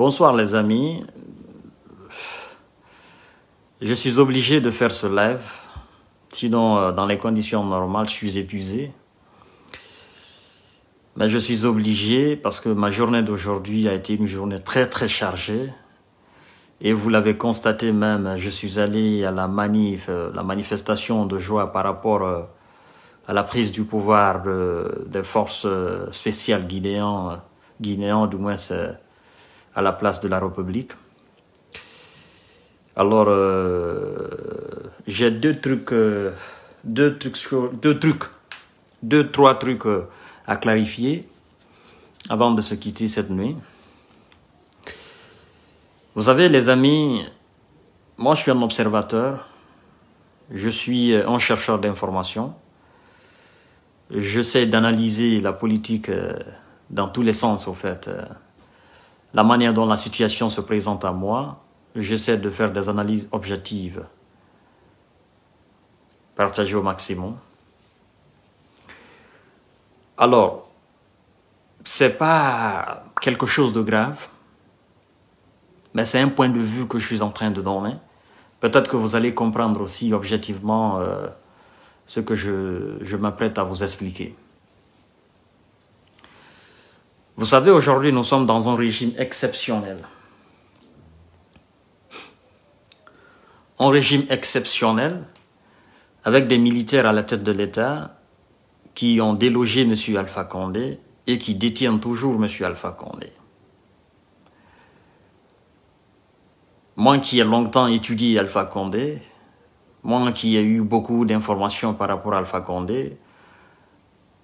Bonsoir les amis. Je suis obligé de faire ce live. Sinon, euh, dans les conditions normales, je suis épuisé. Mais je suis obligé parce que ma journée d'aujourd'hui a été une journée très très chargée. Et vous l'avez constaté même, je suis allé à la manif, euh, la manifestation de joie par rapport euh, à la prise du pouvoir des forces spéciales guinéennes, du moins c'est à la place de la République. Alors, euh, j'ai deux trucs, euh, deux trucs, deux trucs, deux, trois trucs euh, à clarifier avant de se quitter cette nuit. Vous savez, les amis, moi je suis un observateur, je suis un chercheur d'informations, j'essaie d'analyser la politique dans tous les sens, au fait la manière dont la situation se présente à moi, j'essaie de faire des analyses objectives, partagées au maximum. Alors, c'est pas quelque chose de grave, mais c'est un point de vue que je suis en train de donner. Peut-être que vous allez comprendre aussi objectivement euh, ce que je m'apprête à vous expliquer. Vous savez, aujourd'hui, nous sommes dans un régime exceptionnel. Un régime exceptionnel avec des militaires à la tête de l'État qui ont délogé M. Alpha Condé et qui détiennent toujours M. Alpha Condé. Moi qui ai longtemps étudié Alpha Condé, moi qui ai eu beaucoup d'informations par rapport à Alpha Condé,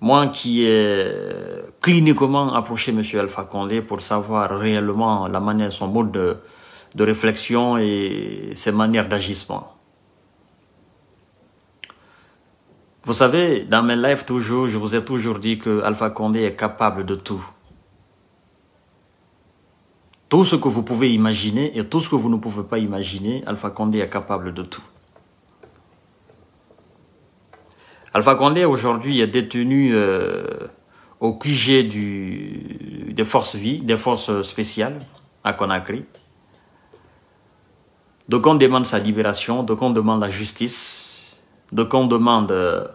moi qui ai euh, cliniquement approché M. Alpha Condé pour savoir réellement la manière, son mode de, réflexion et ses manières d'agissement. Vous savez, dans mes lives toujours, je vous ai toujours dit que Alpha Condé est capable de tout. Tout ce que vous pouvez imaginer et tout ce que vous ne pouvez pas imaginer, Alpha Condé est capable de tout. Alpha Condé aujourd'hui est détenu euh, au QG des forces vie, des forces spéciales à Conakry. Donc on demande sa libération, donc on demande la justice, donc on demande euh,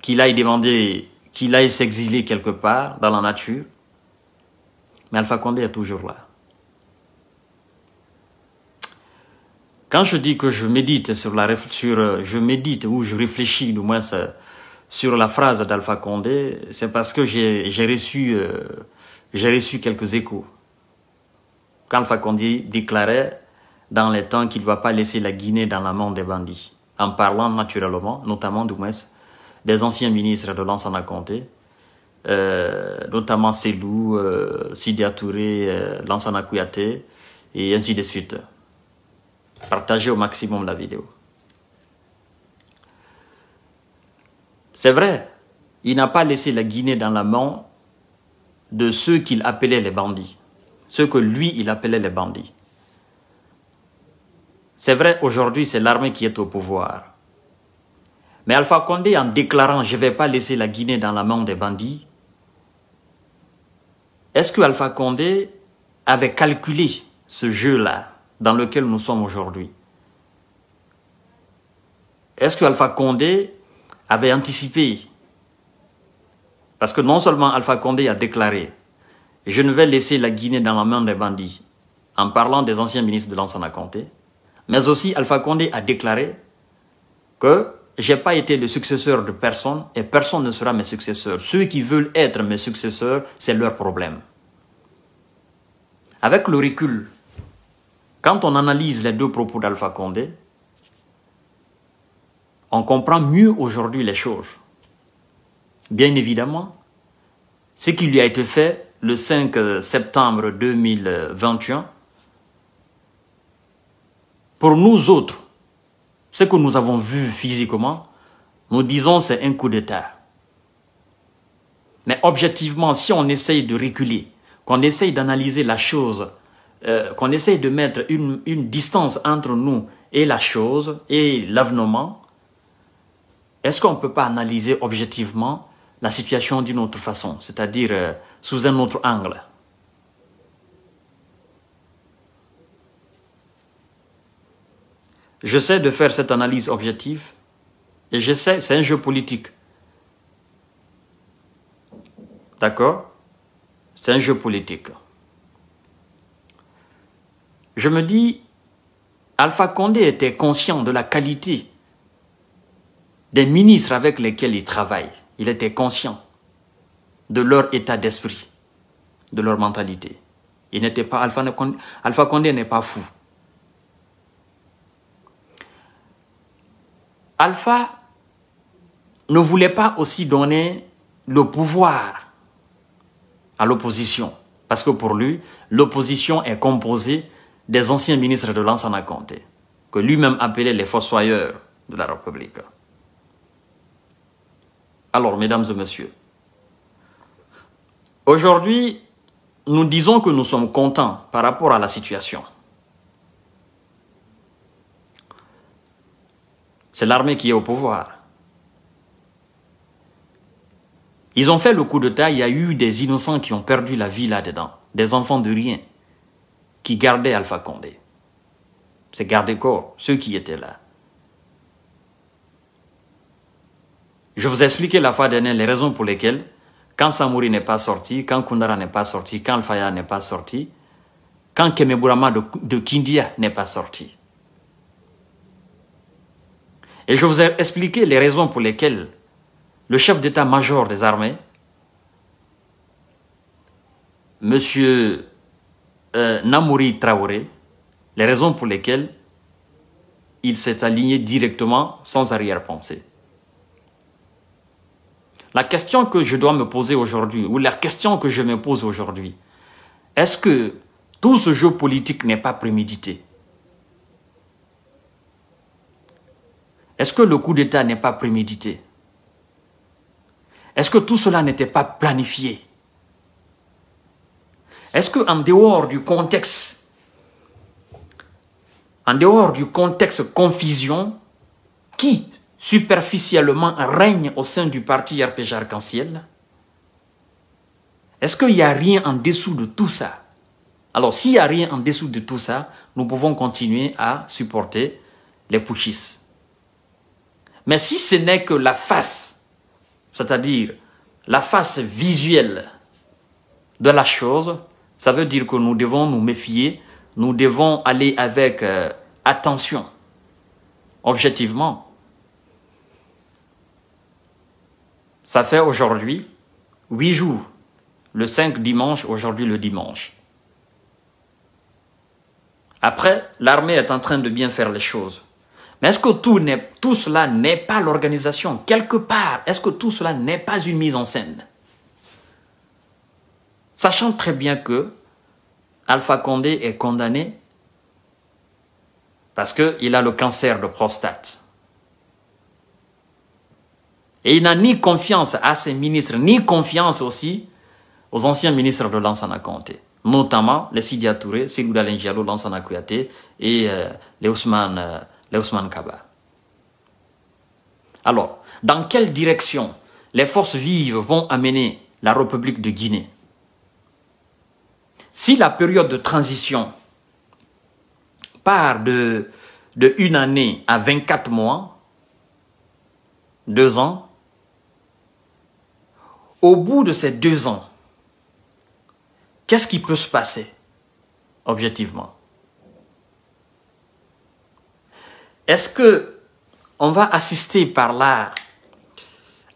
qu'il aille demander, qu'il aille s'exiler quelque part dans la nature. Mais Alpha Condé est toujours là. Quand je dis que je médite sur la sur, euh, je médite ou je réfléchis du moins sur la phrase d'Alpha Condé, c'est parce que j'ai reçu euh, j'ai reçu quelques échos. Quand Alpha Condé déclarait dans les temps qu'il ne va pas laisser la Guinée dans la main des bandits, en parlant naturellement, notamment du des anciens ministres de l'Ansana Condé, euh, notamment Selou, Sidi Atouré, Lansana et ainsi de suite. Partagez au maximum la vidéo. C'est vrai, il n'a pas laissé la Guinée dans la main de ceux qu'il appelait les bandits, ceux que lui, il appelait les bandits. C'est vrai, aujourd'hui, c'est l'armée qui est au pouvoir. Mais Alpha Condé, en déclarant « je ne vais pas laisser la Guinée dans la main des bandits », est-ce que Alpha Condé avait calculé ce jeu-là dans lequel nous sommes aujourd'hui. Est-ce que Alpha Condé avait anticipé Parce que non seulement Alpha Condé a déclaré « Je ne vais laisser la Guinée dans la main des bandits » en parlant des anciens ministres de l'Ancien Comté, mais aussi Alpha Condé a déclaré que Je n'ai pas été le successeur de personne et personne ne sera mes successeurs. Ceux qui veulent être mes successeurs, c'est leur problème. Avec le recul, quand on analyse les deux propos d'Alpha Condé, on comprend mieux aujourd'hui les choses. Bien évidemment, ce qui lui a été fait le 5 septembre 2021, pour nous autres, ce que nous avons vu physiquement, nous disons c'est un coup d'État. Mais objectivement, si on essaye de reculer, qu'on essaye d'analyser la chose euh, qu'on essaye de mettre une, distance entre nous et la chose et l'avenement, est-ce qu'on ne peut pas analyser objectivement la situation d'une autre façon, c'est-à-dire euh, sous un autre angle J'essaie de faire cette analyse objective et j'essaie, c'est un jeu politique. D'accord C'est un jeu politique je me dis, Alpha Condé était conscient de la qualité des ministres avec lesquels il travaille. Il était conscient de leur état d'esprit, de leur mentalité. Il n'était pas Alpha Condé n'est pas fou. Alpha ne voulait pas aussi donner le pouvoir à l'opposition. Parce que pour lui, l'opposition est composée des anciens ministres de a compté, que lui-même appelait les fossoyeurs de la République. Alors, mesdames et messieurs, aujourd'hui, nous disons que nous sommes contents par rapport à la situation. C'est l'armée qui est au pouvoir. Ils ont fait le coup d'État, il y a eu des innocents qui ont perdu la vie là-dedans, des enfants de rien qui gardaient Alpha Condé. Ces gardes-corps, ceux qui étaient là. Je vous ai expliqué la fois dernière les raisons pour lesquelles, quand Samouri n'est pas sorti, quand Koundara n'est pas sorti, quand Alfaya n'est pas sorti, quand Kemeburama de, de Kindia n'est pas sorti. Et je vous ai expliqué les raisons pour lesquelles le chef d'état-major des armées, monsieur Namuri euh, Namouri Traoré, les raisons pour lesquelles il s'est aligné directement sans arrière-pensée. La question que je dois me poser aujourd'hui, ou la question que je me pose aujourd'hui, est-ce que tout ce jeu politique n'est pas prémédité Est-ce que le coup d'État n'est pas prémédité Est-ce que tout cela n'était pas planifié est-ce qu'en dehors du contexte, en dehors du contexte confusion qui superficiellement règne au sein du parti RPG Arc-en-Ciel, est-ce qu'il n'y a rien en dessous de tout ça Alors, s'il n'y a rien en dessous de tout ça, nous pouvons continuer à supporter les pushistes. Mais si ce n'est que la face, c'est-à-dire la face visuelle de la chose, ça veut dire que nous devons nous méfier, nous devons aller avec euh, attention, objectivement. Ça fait aujourd'hui huit jours, le 5 dimanche, aujourd'hui le dimanche. Après, l'armée est en train de bien faire les choses. Mais est-ce que tout, tout cela n'est pas l'organisation Quelque part, est-ce que tout cela n'est pas une mise en scène sachant très bien que Alpha Condé est condamné parce qu'il a le cancer de prostate. Et il n'a ni confiance à ses ministres, ni confiance aussi aux anciens ministres de l'Ansana Condé, notamment les Sidi Touré, Sigouda Lengialo, l'Ansana Kouyaté et euh, euh, les Ousmane Kaba. Alors, dans quelle direction les forces vives vont amener la République de Guinée si la période de transition part de, de une année à 24 mois, deux ans, au bout de ces deux ans, qu'est-ce qui peut se passer objectivement Est-ce que on va assister par là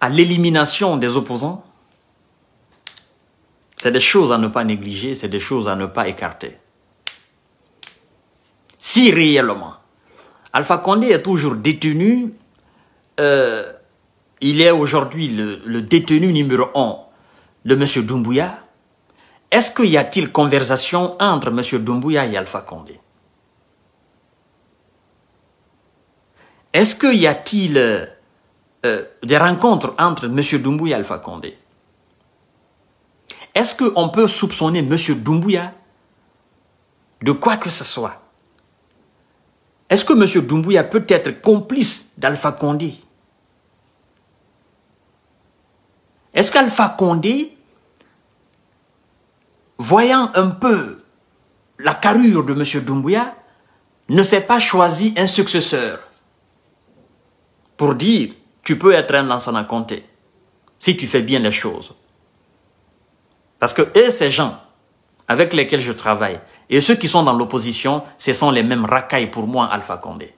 à l'élimination des opposants c'est des choses à ne pas négliger, c'est des choses à ne pas écarter. Si réellement Alpha Condé est toujours détenu, euh, il est aujourd'hui le, détenu numéro un de M. Doumbouya, est-ce qu'il y a-t-il conversation entre M. Doumbouya et Alpha Condé Est-ce qu'il y a-t-il euh, euh, des rencontres entre M. Doumbouya et Alpha Condé est-ce qu'on peut soupçonner M. Doumbouya de quoi que ce soit Est-ce que M. Doumbouya peut être complice d'Alpha Condé Est-ce qu'Alpha Condé, voyant un peu la carrure de M. Doumbouya, ne s'est pas choisi un successeur pour dire tu peux être un à compter si tu fais bien les choses parce que et ces gens avec lesquels je travaille, et ceux qui sont dans l'opposition, ce sont les mêmes racailles pour moi, Alpha Condé.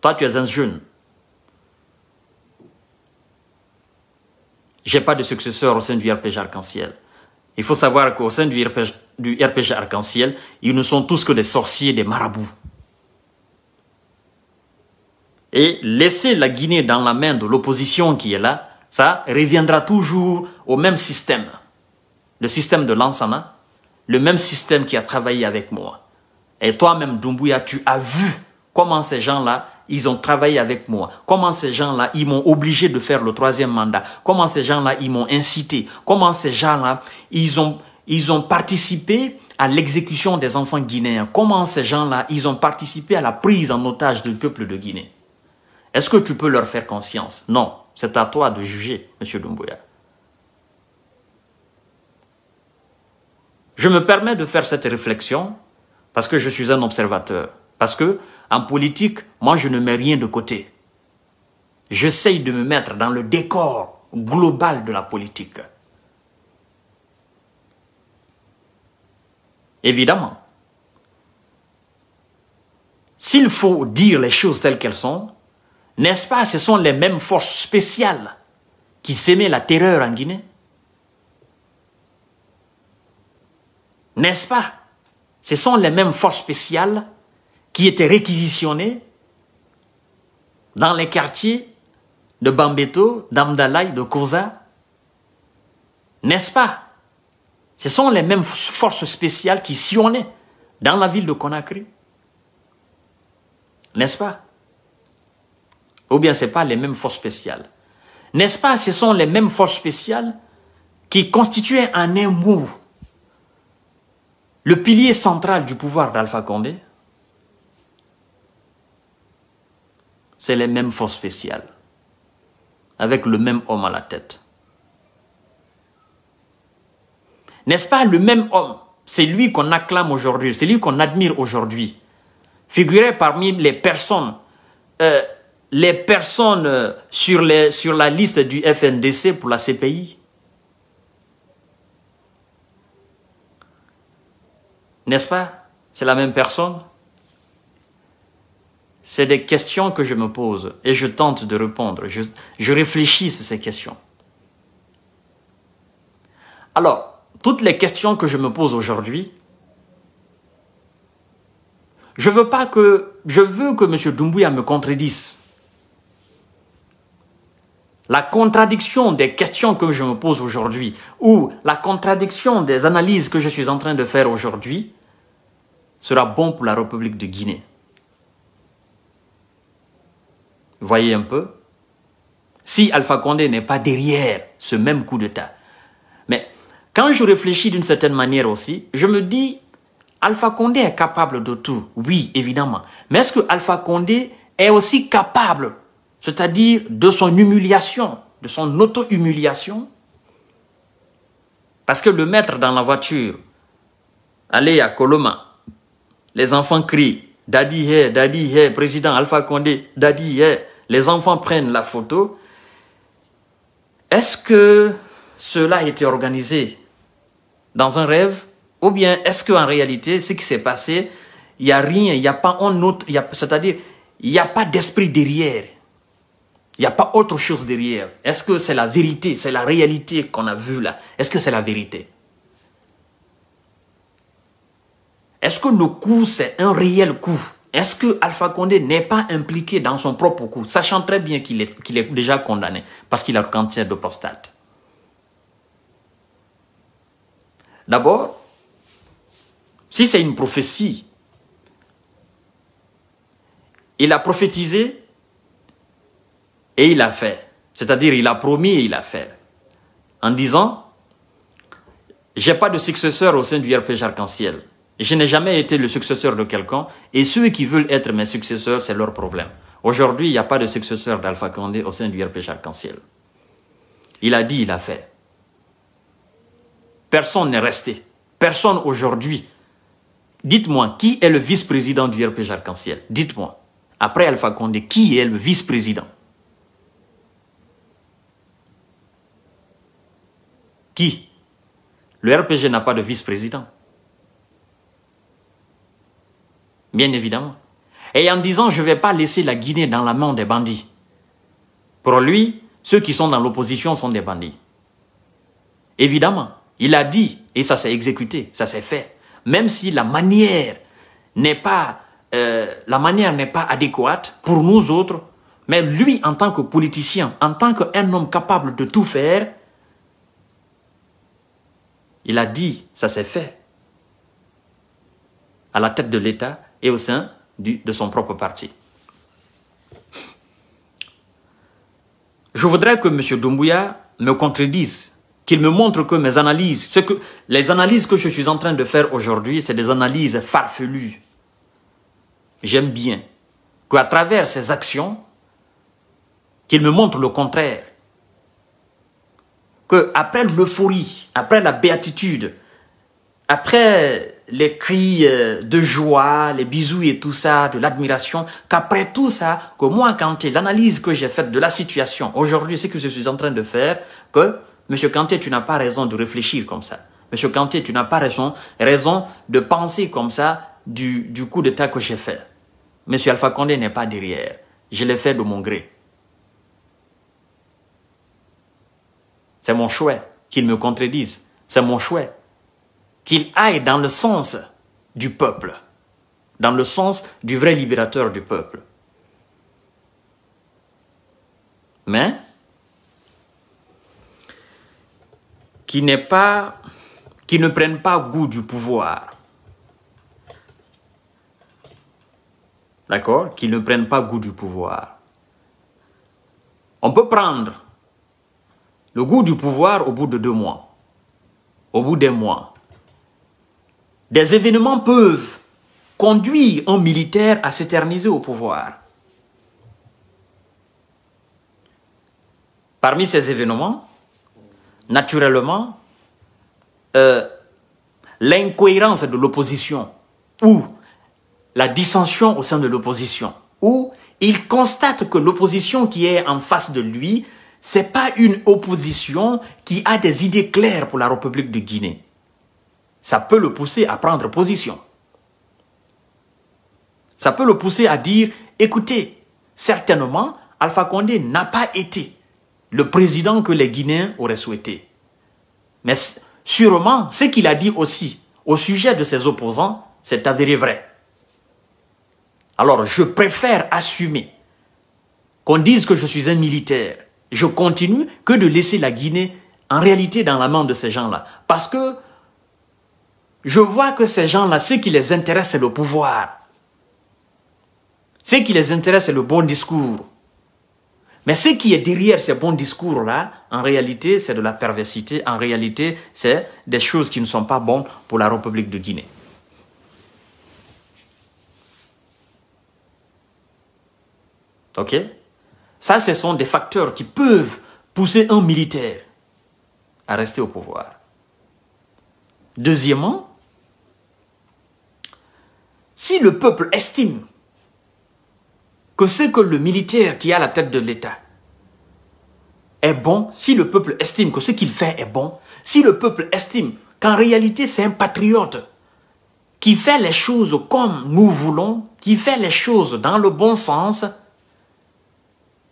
Toi, tu es un jeune. Je n'ai pas de successeur au sein du RPG Arc-en-Ciel. Il faut savoir qu'au sein du RPG Arc-en-Ciel, ils ne sont tous que des sorciers, des marabouts. Et laisser la Guinée dans la main de l'opposition qui est là, ça reviendra toujours au même système, le système de l'Ansana, le même système qui a travaillé avec moi. Et toi-même, Dumbuya, tu as vu comment ces gens-là, ils ont travaillé avec moi. Comment ces gens-là, ils m'ont obligé de faire le troisième mandat. Comment ces gens-là, ils m'ont incité. Comment ces gens-là, ils ont, ils ont participé à l'exécution des enfants guinéens. Comment ces gens-là, ils ont participé à la prise en otage du peuple de Guinée. Est-ce que tu peux leur faire conscience Non, c'est à toi de juger, M. Dumbuya. Je me permets de faire cette réflexion parce que je suis un observateur. Parce que en politique, moi, je ne mets rien de côté. J'essaye de me mettre dans le décor global de la politique. Évidemment. S'il faut dire les choses telles qu'elles sont, n'est-ce pas, ce sont les mêmes forces spéciales qui s'aimaient la terreur en Guinée n'est-ce pas Ce sont les mêmes forces spéciales qui étaient réquisitionnées dans les quartiers de Bambeto, d'Amdalaï, de Koza, n'est-ce pas Ce sont les mêmes forces spéciales qui sillonnaient dans la ville de Conakry, n'est-ce pas Ou bien ce pas les mêmes forces spéciales. N'est-ce pas, ce sont les mêmes forces spéciales qui constituaient un amour le pilier central du pouvoir d'Alpha Condé, c'est les mêmes forces spéciales, avec le même homme à la tête. N'est-ce pas le même homme C'est lui qu'on acclame aujourd'hui, c'est lui qu'on admire aujourd'hui. Figuré parmi les personnes, euh, les personnes euh, sur la liste du FNDC pour la CPI. N'est-ce pas C'est la même personne C'est des questions que je me pose et je tente de répondre. Je, réfléchis sur ces questions. Alors, toutes les questions que je me pose aujourd'hui, je veux pas que, je veux que M. Doumbouya me contredise. La contradiction des questions que je me pose aujourd'hui ou la contradiction des analyses que je suis en train de faire aujourd'hui sera bon pour la République de Guinée. Voyez un peu. Si Alpha Condé n'est pas derrière ce même coup d'État. Mais quand je réfléchis d'une certaine manière aussi, je me dis, Alpha Condé est capable de tout. Oui, évidemment. Mais est-ce que Alpha Condé est aussi capable, c'est-à-dire de son humiliation, de son auto-humiliation Parce que le mettre dans la voiture, aller à Coloma, les enfants crient Daddy hey, Daddy hey, président Alpha Condé, Daddy hey. Les enfants prennent la photo. Est-ce que cela a été organisé dans un rêve ou bien est-ce qu'en réalité, ce qui s'est passé, il n'y a rien, il n'y a pas un autre, c'est-à-dire, il n'y a pas d'esprit derrière. Il n'y a pas autre chose derrière. Est-ce que c'est la vérité, c'est la réalité qu'on a vue là Est-ce que c'est la vérité Est-ce que le coup, c'est un réel coup Est-ce que Alpha Condé n'est pas impliqué dans son propre coup, sachant très bien qu'il est, déjà condamné parce qu'il a le cancer de prostate D'abord, si c'est une prophétie, il a prophétisé et il a fait. C'est-à-dire, il a promis et il a fait. En disant, j'ai pas de successeur au sein du RPG Arc-en-Ciel. Je n'ai jamais été le successeur de quelqu'un et ceux qui veulent être mes successeurs, c'est leur problème. Aujourd'hui, il n'y a pas de successeur d'Alpha Condé au sein du RPG Arc-en-Ciel. Il a dit, il a fait. Personne n'est resté. Personne aujourd'hui. Dites-moi, qui est le vice-président du RPG Arc-en-Ciel Dites-moi. Après Alpha Condé, qui est le vice-président Qui Le RPG n'a pas de vice-président. bien évidemment. Et en disant, je ne vais pas laisser la Guinée dans la main des bandits. Pour lui, ceux qui sont dans l'opposition sont des bandits. Évidemment, il a dit, et ça s'est exécuté, ça s'est fait. Même si la manière n'est pas, euh, la manière n'est pas adéquate pour nous autres, mais lui, en tant que politicien, en tant qu'un homme capable de tout faire, il a dit, ça s'est fait. À la tête de l'État, et au sein du, de son propre parti. Je voudrais que M. Doumbouya me contredise, qu'il me montre que mes analyses, ce que, les analyses que je suis en train de faire aujourd'hui, c'est des analyses farfelues. J'aime bien qu'à travers ses actions, qu'il me montre le contraire. Que après l'euphorie, après la béatitude, après les cris euh, de joie, les bisous et tout ça, de l'admiration, qu'après tout ça, que moi, Kanté, l'analyse que j'ai faite de la situation, aujourd'hui, c'est que je suis en train de faire, que, Monsieur Kanté, tu n'as pas raison de réfléchir comme ça. Monsieur Kanté, tu n'as pas raison, raison de penser comme ça du, du coup d'état que j'ai fait. Monsieur Alpha Condé n'est pas derrière. Je l'ai fait de mon gré. C'est mon choix qu'il me contredisent. C'est mon choix qu'il aille dans le sens du peuple, dans le sens du vrai libérateur du peuple. Mais qui n'est pas qui ne prenne pas goût du pouvoir. D'accord Qui ne prennent pas goût du pouvoir. On peut prendre le goût du pouvoir au bout de deux mois, au bout des mois, des événements peuvent conduire un militaire à s'éterniser au pouvoir. Parmi ces événements, naturellement, euh, l'incohérence de l'opposition ou la dissension au sein de l'opposition, où il constate que l'opposition qui est en face de lui, n'est pas une opposition qui a des idées claires pour la République de Guinée ça peut le pousser à prendre position. Ça peut le pousser à dire, écoutez, certainement, Alpha Condé n'a pas été le président que les Guinéens auraient souhaité. Mais sûrement, ce qu'il a dit aussi au sujet de ses opposants c'est avéré vrai. Alors, je préfère assumer qu'on dise que je suis un militaire. Je continue que de laisser la Guinée en réalité dans la main de ces gens-là. Parce que je vois que ces gens-là, ce qui les intéresse, c'est le pouvoir. Ce qui les intéresse, c'est le bon discours. Mais ce qui est derrière ces bons discours-là, en réalité, c'est de la perversité. En réalité, c'est des choses qui ne sont pas bonnes pour la République de Guinée. OK Ça, ce sont des facteurs qui peuvent pousser un militaire à rester au pouvoir. Deuxièmement, si le peuple estime que c'est que le militaire qui a la tête de l'État est bon, si le peuple estime que ce qu'il fait est bon, si le peuple estime qu'en réalité c'est un patriote qui fait les choses comme nous voulons, qui fait les choses dans le bon sens,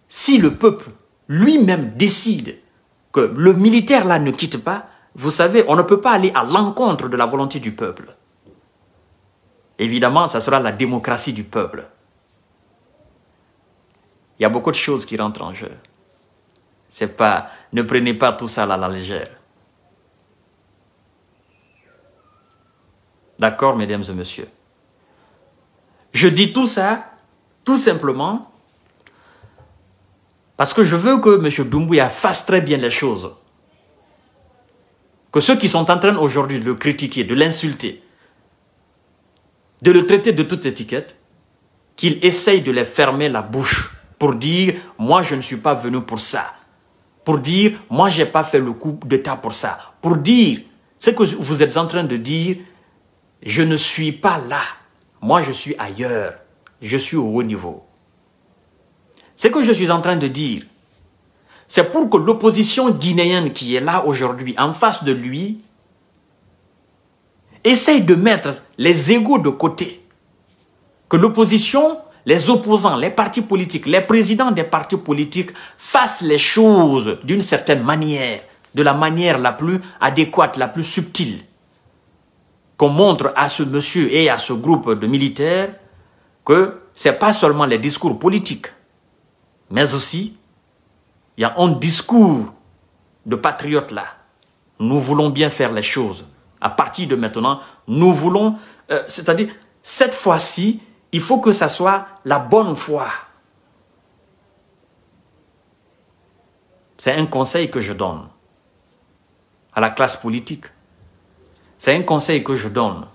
si le peuple lui-même décide que le militaire là ne quitte pas, vous savez, on ne peut pas aller à l'encontre de la volonté du peuple. Évidemment, ça sera la démocratie du peuple. Il y a beaucoup de choses qui rentrent en jeu. C'est pas, ne prenez pas tout ça à la légère. D'accord, mesdames et messieurs. Je dis tout ça, tout simplement, parce que je veux que M. Doumbouya fasse très bien les choses. Que ceux qui sont en train aujourd'hui de le critiquer, de l'insulter, de le traiter de toute étiquette, qu'il essaye de les fermer la bouche pour dire « moi je ne suis pas venu pour ça », pour dire « moi j'ai pas fait le coup d'état pour ça », pour dire ce que vous êtes en train de dire « je ne suis pas là, moi je suis ailleurs, je suis au haut niveau ». Ce que je suis en train de dire, c'est pour que l'opposition guinéenne qui est là aujourd'hui en face de lui essaye de mettre les égaux de côté. Que l'opposition, les opposants, les partis politiques, les présidents des partis politiques fassent les choses d'une certaine manière, de la manière la plus adéquate, la plus subtile. Qu'on montre à ce monsieur et à ce groupe de militaires que ce n'est pas seulement les discours politiques, mais aussi il y a un discours de patriote là. Nous voulons bien faire les choses. À partir de maintenant, nous voulons, euh, c'est-à-dire, cette fois-ci, il faut que ça soit la bonne foi. C'est un conseil que je donne à la classe politique. C'est un conseil que je donne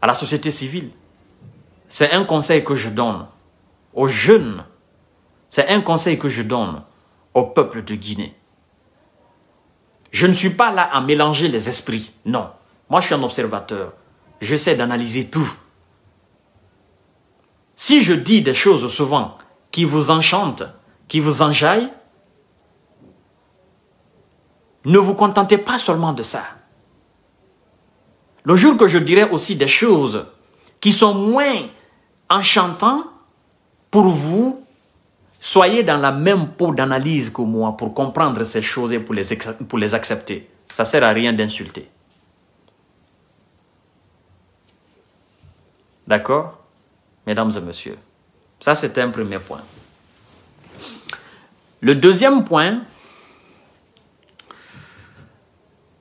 à la société civile. C'est un conseil que je donne aux jeunes. C'est un conseil que je donne au peuple de Guinée. Je ne suis pas là à mélanger les esprits. Non. Moi, je suis un observateur. J'essaie d'analyser tout. Si je dis des choses souvent qui vous enchantent, qui vous enjaillent, ne vous contentez pas seulement de ça. Le jour que je dirai aussi des choses qui sont moins enchantantes pour vous, Soyez dans la même peau d'analyse que moi pour comprendre ces choses et pour les, pour les accepter. Ça ne sert à rien d'insulter. D'accord Mesdames et messieurs, ça c'est un premier point. Le deuxième point,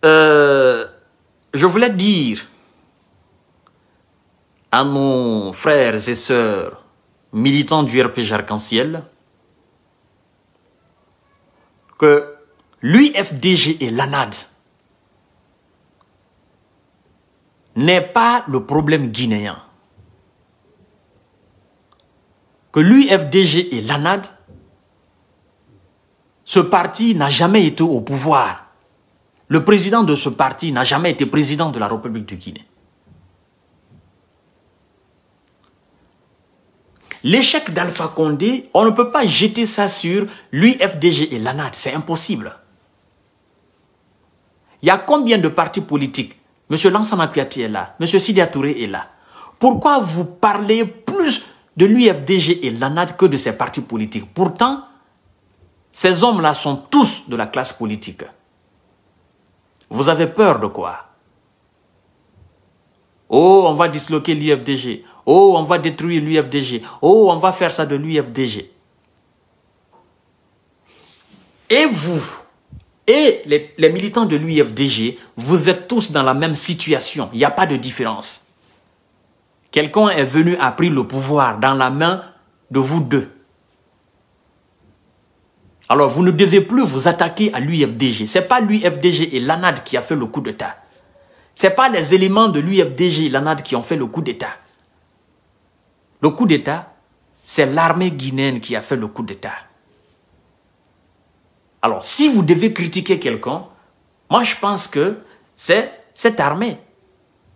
euh, je voulais dire à nos frères et sœurs militants du RPG Arc-en-Ciel, que l'UFDG et l'ANAD n'est pas le problème guinéen. Que l'UFDG et l'ANAD, ce parti n'a jamais été au pouvoir. Le président de ce parti n'a jamais été président de la République de Guinée. L'échec d'Alpha Condé, on ne peut pas jeter ça sur l'UFDG et l'ANAD, c'est impossible. Il y a combien de partis politiques Monsieur Lansana est là, Monsieur Sidia Touré est là. Pourquoi vous parlez plus de l'UFDG et l'ANAD que de ces partis politiques Pourtant, ces hommes-là sont tous de la classe politique. Vous avez peur de quoi Oh, on va disloquer l'UFDG. Oh, on va détruire l'UFDG. Oh, on va faire ça de l'UFDG. Et vous, et les, militants de l'UFDG, vous êtes tous dans la même situation. Il n'y a pas de différence. Quelqu'un est venu, a pris le pouvoir dans la main de vous deux. Alors, vous ne devez plus vous attaquer à l'UFDG. Ce n'est pas l'UFDG et l'ANAD qui a fait le coup d'État. Ce n'est pas les éléments de l'UFDG et l'ANAD qui ont fait le coup d'État. Le coup d'État, c'est l'armée guinéenne qui a fait le coup d'État. Alors, si vous devez critiquer quelqu'un, moi je pense que c'est cette armée.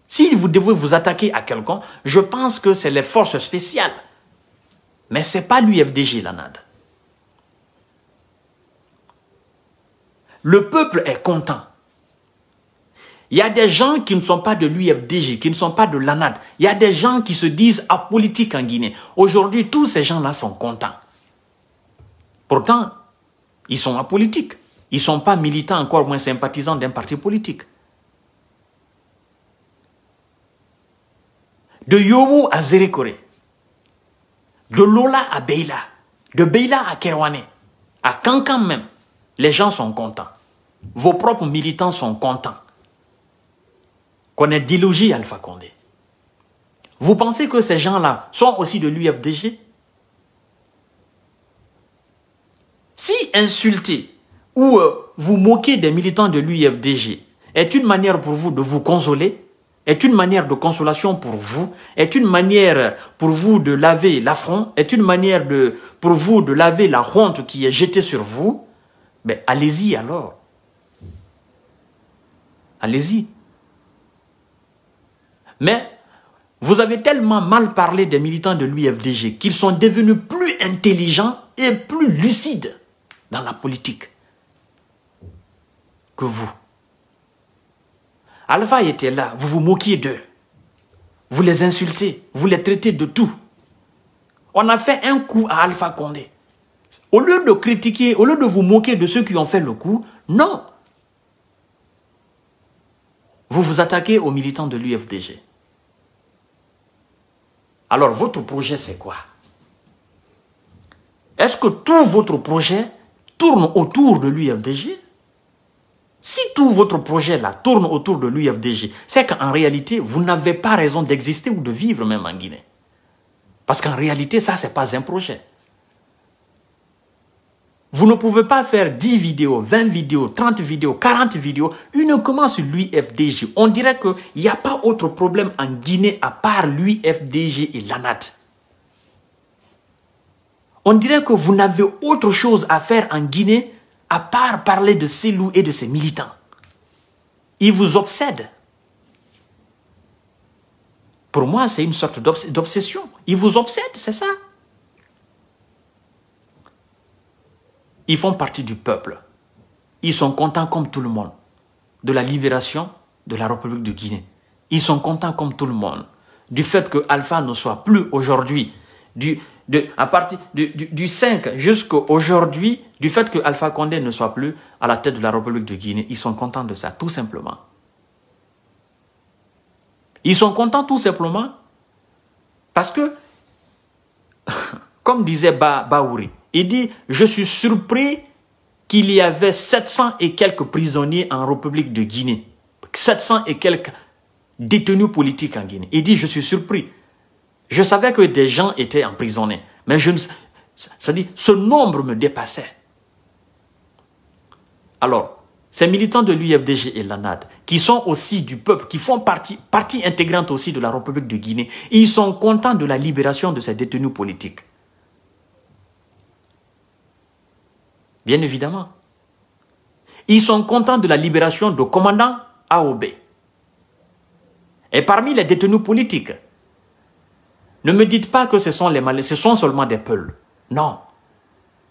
Si vous devez vous attaquer à quelqu'un, je pense que c'est les forces spéciales. Mais ce n'est pas l'UFDG, l'ANAD. Le peuple est content. Il y a des gens qui ne sont pas de l'UFDG, qui ne sont pas de l'ANAD. Il y a des gens qui se disent apolitiques en Guinée. Aujourd'hui, tous ces gens-là sont contents. Pourtant, ils sont apolitiques. Ils ne sont pas militants, encore moins sympathisants d'un parti politique. De Yomou à Zérékoré, de Lola à Beyla, de Beyla à Kerouane, à Kankan même, les gens sont contents. Vos propres militants sont contents qu'on ait délogé Alpha Condé. Vous pensez que ces gens-là sont aussi de l'UFDG Si insulter ou euh, vous moquer des militants de l'UFDG est une manière pour vous de vous consoler, est une manière de consolation pour vous, est une manière pour vous de laver l'affront, est une manière de, pour vous de laver la honte qui est jetée sur vous, ben allez-y alors. Allez-y. Mais vous avez tellement mal parlé des militants de l'UFDG qu'ils sont devenus plus intelligents et plus lucides dans la politique que vous. Alpha était là, vous vous moquiez d'eux. Vous les insultez, vous les traitez de tout. On a fait un coup à Alpha Condé. Au lieu de critiquer, au lieu de vous moquer de ceux qui ont fait le coup, non, vous vous attaquez aux militants de l'UFDG. Alors, votre projet, c'est quoi Est-ce que tout votre projet tourne autour de l'UFDG Si tout votre projet là tourne autour de l'UFDG, c'est qu'en réalité, vous n'avez pas raison d'exister ou de vivre même en Guinée. Parce qu'en réalité, ça, ce n'est pas un projet. Vous ne pouvez pas faire 10 vidéos, 20 vidéos, 30 vidéos, 40 vidéos uniquement sur l'UFDG. On dirait qu'il n'y a pas autre problème en Guinée à part l'UFDG et l'ANAD. On dirait que vous n'avez autre chose à faire en Guinée à part parler de ces loups et de ces militants. Ils vous obsèdent. Pour moi, c'est une sorte d'obsession. Ils vous obsèdent, c'est ça. Ils font partie du peuple. Ils sont contents comme tout le monde de la libération de la République de Guinée. Ils sont contents comme tout le monde du fait que Alpha ne soit plus aujourd'hui, du, à partir du, 5 jusqu'à aujourd'hui, du fait que Alpha Condé ne soit plus à la tête de la République de Guinée. Ils sont contents de ça, tout simplement. Ils sont contents tout simplement parce que, comme disait ba, Baouri, il dit, je suis surpris qu'il y avait 700 et quelques prisonniers en République de Guinée. 700 et quelques détenus politiques en Guinée. Il dit, je suis surpris. Je savais que des gens étaient emprisonnés. Mais je ne... Ça dit, ce nombre me dépassait. Alors, ces militants de l'UFDG et l'ANAD, qui sont aussi du peuple, qui font partie intégrante aussi de la République de Guinée, ils sont contents de la libération de ces détenus politiques. Bien évidemment. Ils sont contents de la libération de commandant AOB. Et parmi les détenus politiques, ne me dites pas que ce sont, les ce sont seulement des peuls. Non.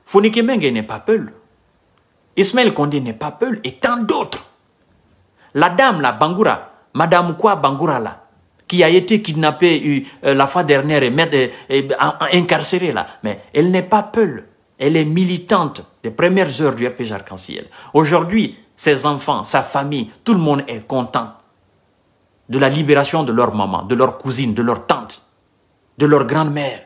Fonike Menge n'est pas peul. Ismaël Kondé n'est pas peul et tant d'autres. La dame, la Bangoura, Madame Kwa Bangoura là, qui a été kidnappée euh, la fois dernière et, euh, euh, incarcérée là, mais elle n'est pas peul. Elle est militante des premières heures du RPG Arc-en-Ciel. Aujourd'hui, ses enfants, sa famille, tout le monde est content de la libération de leur maman, de leur cousine, de leur tante, de leur grand-mère.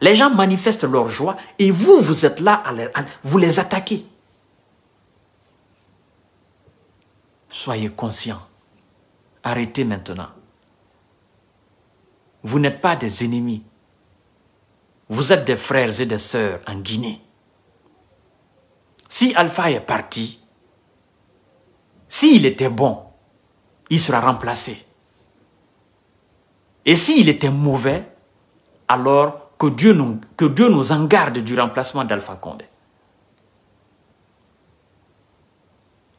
Les gens manifestent leur joie et vous, vous êtes là, à, vous les attaquez. Soyez conscients. Arrêtez maintenant. Vous n'êtes pas des ennemis, vous êtes des frères et des sœurs en Guinée. Si Alpha est parti, s'il était bon, il sera remplacé. Et s'il était mauvais, alors que Dieu nous, que Dieu nous en garde du remplacement d'Alpha Condé.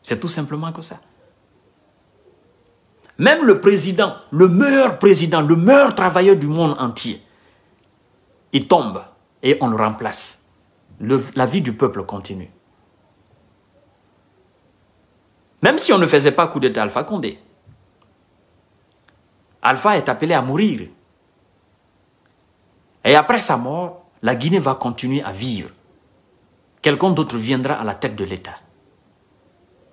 C'est tout simplement que ça. Même le président, le meilleur président, le meilleur travailleur du monde entier, il tombe et on le remplace. la vie du peuple continue. Même si on ne faisait pas coup d'état Alpha Condé, Alpha est appelé à mourir. Et après sa mort, la Guinée va continuer à vivre. Quelqu'un d'autre viendra à la tête de l'État.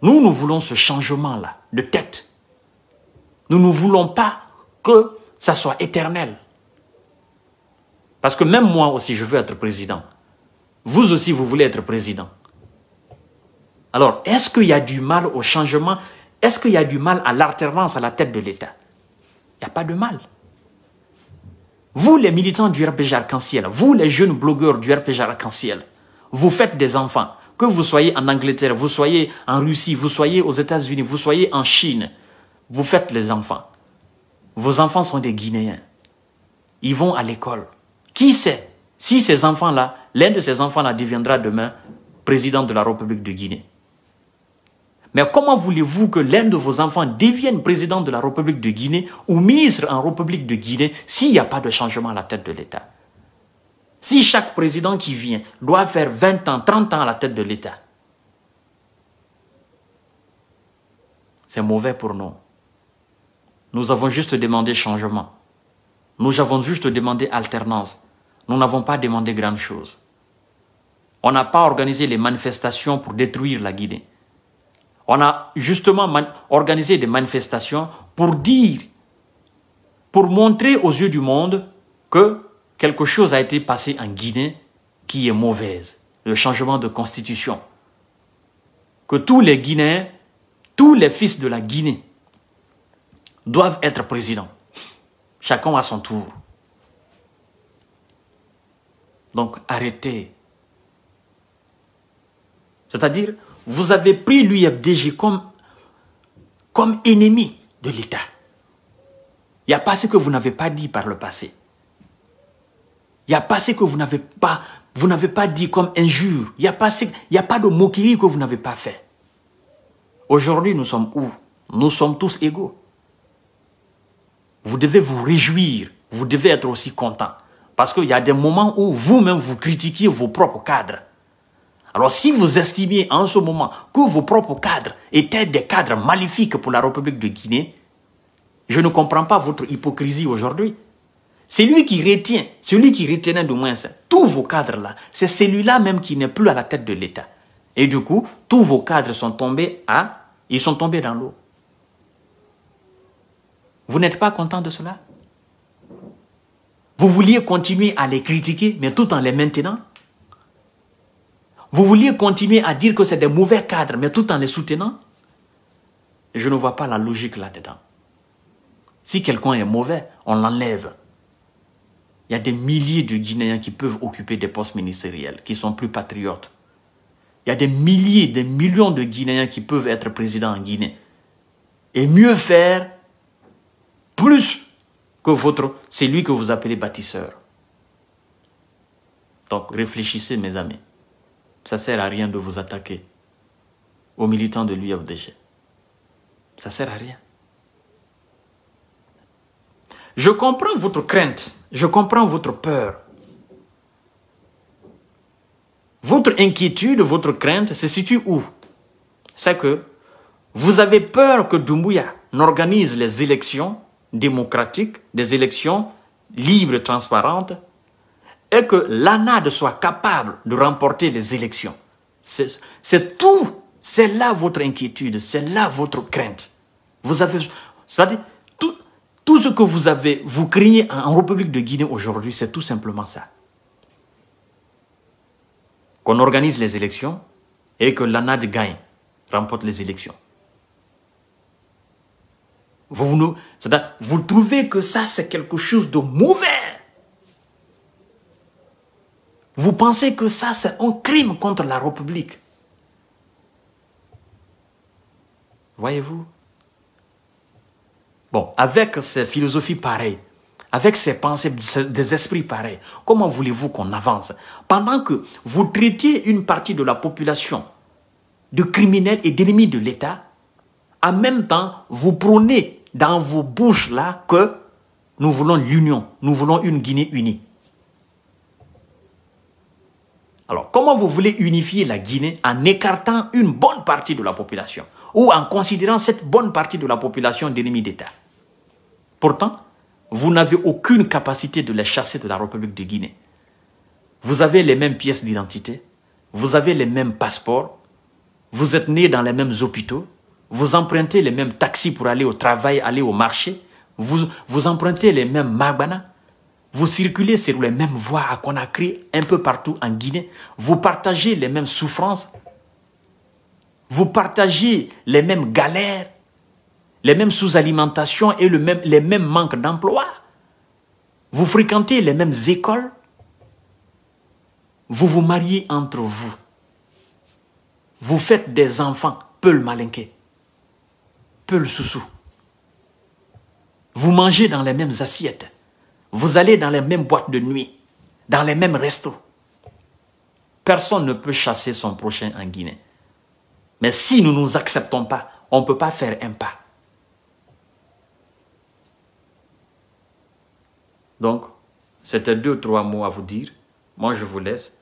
Nous, nous voulons ce changement-là de tête. Nous ne voulons pas que ça soit éternel. Parce que même moi aussi, je veux être président. Vous aussi, vous voulez être président. Alors, est-ce qu'il y a du mal au changement Est-ce qu'il y a du mal à l'alternance à la tête de l'État Il n'y a pas de mal. Vous, les militants du RPG Arc-en-Ciel, vous, les jeunes blogueurs du RPG Arc-en-Ciel, vous faites des enfants. Que vous soyez en Angleterre, vous soyez en Russie, vous soyez aux États-Unis, vous soyez en Chine, vous faites les enfants. Vos enfants sont des Guinéens. Ils vont à l'école. Qui sait si ces enfants-là, l'un de ces enfants-là deviendra demain président de la République de Guinée mais comment voulez-vous que l'un de vos enfants devienne président de la République de Guinée ou ministre en République de Guinée s'il n'y a pas de changement à la tête de l'État Si chaque président qui vient doit faire 20 ans, 30 ans à la tête de l'État, c'est mauvais pour nous. Nous avons juste demandé changement. Nous avons juste demandé alternance. Nous n'avons pas demandé grand-chose. On n'a pas organisé les manifestations pour détruire la Guinée. On a justement organisé des manifestations pour dire, pour montrer aux yeux du monde que quelque chose a été passé en Guinée qui est mauvaise, le changement de constitution. Que tous les Guinéens, tous les fils de la Guinée doivent être présidents. Chacun à son tour. Donc arrêtez. C'est-à-dire, vous avez pris l'UFDG comme, comme ennemi de l'État. Il n'y a pas ce que vous n'avez pas dit par le passé. Il n'y a pas ce que vous n'avez pas, vous n'avez pas dit comme injure. Il n'y a, pas il a pas de moquerie que vous n'avez pas fait. Aujourd'hui, nous sommes où Nous sommes tous égaux. Vous devez vous réjouir. Vous devez être aussi content. Parce qu'il y a des moments où vous-même vous critiquez vos propres cadres. Alors si vous estimiez en ce moment que vos propres cadres étaient des cadres maléfiques pour la République de Guinée, je ne comprends pas votre hypocrisie aujourd'hui. C'est lui qui retient, celui qui retenait de moins tous vos cadres là, c'est celui-là même qui n'est plus à la tête de l'État. Et du coup, tous vos cadres sont tombés à, ils sont tombés dans l'eau. Vous n'êtes pas content de cela Vous vouliez continuer à les critiquer, mais tout en les maintenant Vous vouliez continuer à dire que c'est des mauvais cadres, mais tout en les soutenant Je ne vois pas la logique là-dedans. Si quelqu'un est mauvais, on l'enlève. Il y a des milliers de Guinéens qui peuvent occuper des postes ministériels, qui sont plus patriotes. Il y a des milliers, des millions de Guinéens qui peuvent être présidents en Guinée. Et mieux faire plus que votre, c'est lui que vous appelez bâtisseur. Donc réfléchissez, mes amis. Ça sert à rien de vous attaquer aux militants de l'UFDG. Ça sert à rien. Je comprends votre crainte, je comprends votre peur. Votre inquiétude, votre crainte se situe où C'est que vous avez peur que Doumbouya n'organise les élections démocratique, des élections libres transparentes, et que l'ANAD soit capable de remporter les élections. C'est tout. C'est là votre inquiétude, c'est là votre crainte. Vous avez, c'est-à-dire, tout, tout ce que vous avez, vous criez en République de Guinée aujourd'hui, c'est tout simplement ça. Qu'on organise les élections et que l'ANAD gagne, remporte les élections. Vous, vous trouvez que ça, c'est quelque chose de mauvais. Vous pensez que ça, c'est un crime contre la République. Voyez-vous Bon, avec ces philosophies pareilles, avec ces pensées, des esprits pareils, comment voulez-vous qu'on avance Pendant que vous traitiez une partie de la population de criminels et d'ennemis de l'État, en même temps, vous prônez dans vos bouches là que nous voulons l'union, nous voulons une Guinée unie. Alors, comment vous voulez unifier la Guinée en écartant une bonne partie de la population ou en considérant cette bonne partie de la population d'ennemis d'État Pourtant, vous n'avez aucune capacité de les chasser de la République de Guinée. Vous avez les mêmes pièces d'identité, vous avez les mêmes passeports, vous êtes nés dans les mêmes hôpitaux, vous empruntez les mêmes taxis pour aller au travail, aller au marché. Vous, vous empruntez les mêmes magbanas. Vous circulez sur les mêmes voies à Conakry, un peu partout en Guinée. Vous partagez les mêmes souffrances. Vous partagez les mêmes galères, les mêmes sous-alimentations et le même, les mêmes manques d'emploi. Vous fréquentez les mêmes écoles. Vous vous mariez entre vous. Vous faites des enfants, peu le le sous Vous mangez dans les mêmes assiettes. Vous allez dans les mêmes boîtes de nuit, dans les mêmes restos. Personne ne peut chasser son prochain en Guinée. Mais si nous ne nous acceptons pas, on ne peut pas faire un pas. Donc, c'était deux, trois mots à vous dire. Moi, je vous laisse.